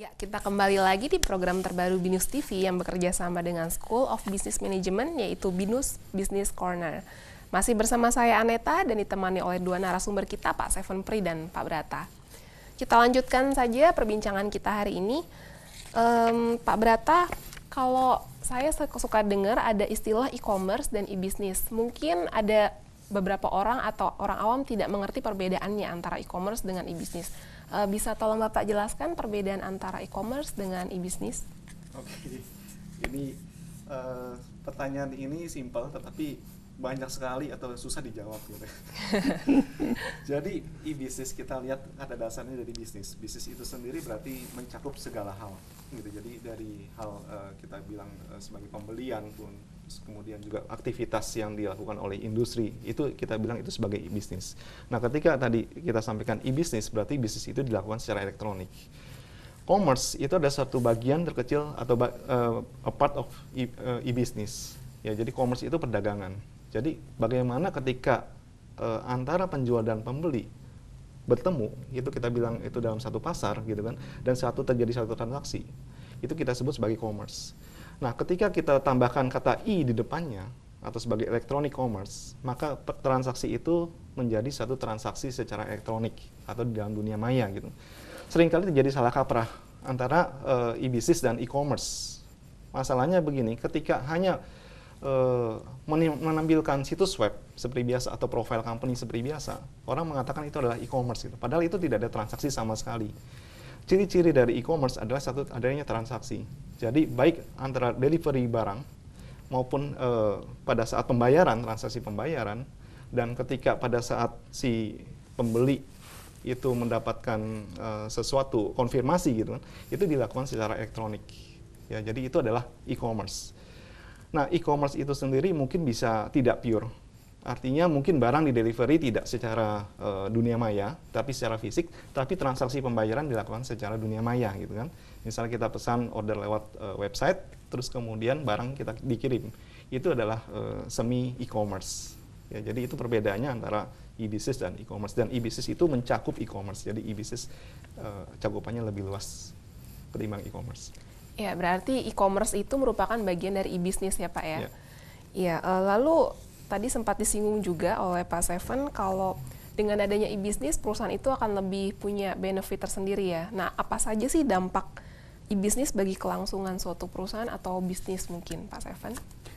Ya, kita kembali lagi di program terbaru Binus TV yang bekerja sama dengan School of Business Management yaitu Binus Business Corner. Masih bersama saya Aneta dan ditemani oleh dua narasumber kita Pak Seven Pri dan Pak Brata. Kita lanjutkan saja perbincangan kita hari ini. Um, Pak Brata, kalau saya suka dengar ada istilah e-commerce dan e-business. Mungkin ada beberapa orang atau orang awam tidak mengerti perbedaannya antara e-commerce dengan e-business Uh, bisa tolong Bapak jelaskan perbedaan antara e-commerce dengan e-business? Oke, okay. ini uh, pertanyaan ini simpel tetapi banyak sekali atau susah dijawab gitu. Jadi e business kita lihat ada dasarnya dari bisnis. Bisnis itu sendiri berarti mencakup segala hal gitu. Jadi dari hal uh, kita bilang uh, sebagai pembelian pun kemudian juga aktivitas yang dilakukan oleh industri itu kita bilang itu sebagai e-bisnis. Nah, ketika tadi kita sampaikan e-bisnis berarti bisnis itu dilakukan secara elektronik. Commerce itu ada satu bagian terkecil atau uh, a part of e-bisnis. Uh, e eh, ya, jadi commerce itu perdagangan. Jadi bagaimana ketika uh, antara penjual dan pembeli bertemu itu kita bilang itu dalam satu pasar gitu kan dan satu terjadi satu transaksi itu kita sebut sebagai commerce. Nah, ketika kita tambahkan kata i di depannya atau sebagai electronic commerce, maka transaksi itu menjadi satu transaksi secara elektronik atau di dalam dunia maya gitu. Seringkali terjadi salah kaprah antara uh, e-business dan e-commerce. Masalahnya begini, ketika hanya uh, menampilkan situs web seperti biasa atau profile company seperti biasa, orang mengatakan itu adalah e-commerce gitu. Padahal itu tidak ada transaksi sama sekali. Ciri-ciri dari e-commerce adalah satu adanya transaksi jadi baik antara delivery barang maupun eh, pada saat pembayaran, transaksi pembayaran, dan ketika pada saat si pembeli itu mendapatkan eh, sesuatu konfirmasi gitu kan, itu dilakukan secara elektronik. Ya, jadi itu adalah e-commerce. Nah, e-commerce itu sendiri mungkin bisa tidak pure Artinya mungkin barang di delivery tidak secara uh, dunia maya, tapi secara fisik, tapi transaksi pembayaran dilakukan secara dunia maya gitu kan. Misalnya kita pesan order lewat uh, website, terus kemudian barang kita dikirim. Itu adalah uh, semi e-commerce. Ya, jadi itu perbedaannya antara e-business dan e-commerce dan e-business itu mencakup e-commerce. Jadi e-business uh, cakupannya lebih luas ketimbang e-commerce. Ya, berarti e-commerce itu merupakan bagian dari e-business ya, Pak ya. Ya, ya lalu tadi sempat disinggung juga oleh Pak Seven kalau dengan adanya e business perusahaan itu akan lebih punya benefit tersendiri ya. Nah, apa saja sih dampak e business bagi kelangsungan suatu perusahaan atau bisnis mungkin Pak Seven?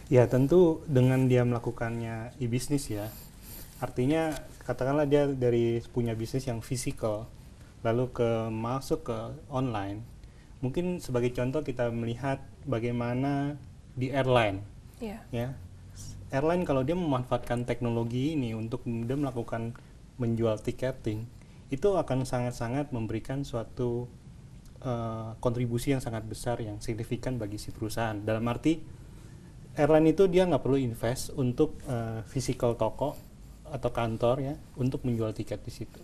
Ya, tentu dengan dia melakukannya e business ya. Artinya katakanlah dia dari punya bisnis yang fisikal lalu ke masuk ke online. Mungkin sebagai contoh kita melihat bagaimana di airline. Yeah. Ya, ya airline kalau dia memanfaatkan teknologi ini untuk dia melakukan menjual tiketing itu akan sangat-sangat memberikan suatu uh, kontribusi yang sangat besar yang signifikan bagi si perusahaan dalam arti airline itu dia nggak perlu invest untuk uh, physical toko atau kantor ya untuk menjual tiket di situ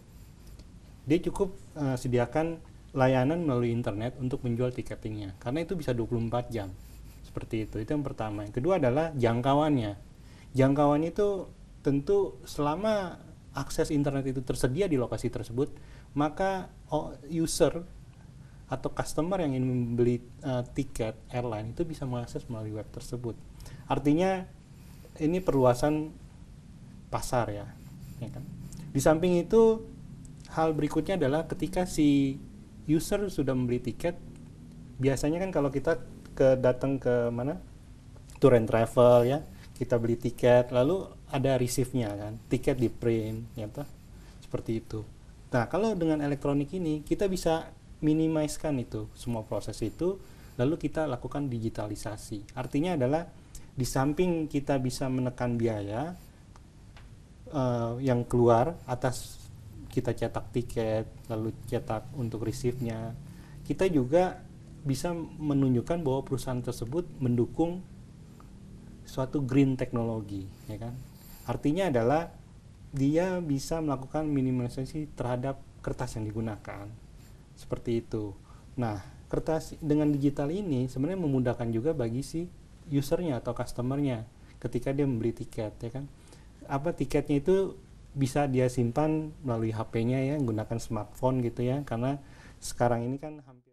dia cukup uh, sediakan layanan melalui internet untuk menjual tiketingnya karena itu bisa 24 jam seperti itu itu yang pertama yang kedua adalah jangkauannya jangkauan itu tentu selama akses internet itu tersedia di lokasi tersebut, maka oh, user atau customer yang ingin membeli uh, tiket airline itu bisa mengakses melalui web tersebut. Artinya ini perluasan pasar ya, ya kan? Di samping itu hal berikutnya adalah ketika si user sudah membeli tiket, biasanya kan kalau kita ke datang ke mana tour and travel ya, kita beli tiket lalu ada receive-nya kan tiket di print ya toh? seperti itu nah kalau dengan elektronik ini kita bisa minimaiskan itu semua proses itu lalu kita lakukan digitalisasi artinya adalah di samping kita bisa menekan biaya uh, yang keluar atas kita cetak tiket lalu cetak untuk receive-nya kita juga bisa menunjukkan bahwa perusahaan tersebut mendukung suatu green teknologi ya kan artinya adalah dia bisa melakukan minimalisasi terhadap kertas yang digunakan seperti itu nah kertas dengan digital ini sebenarnya memudahkan juga bagi si usernya atau customernya ketika dia membeli tiket ya kan apa tiketnya itu bisa dia simpan melalui HP-nya ya menggunakan smartphone gitu ya karena sekarang ini kan hampir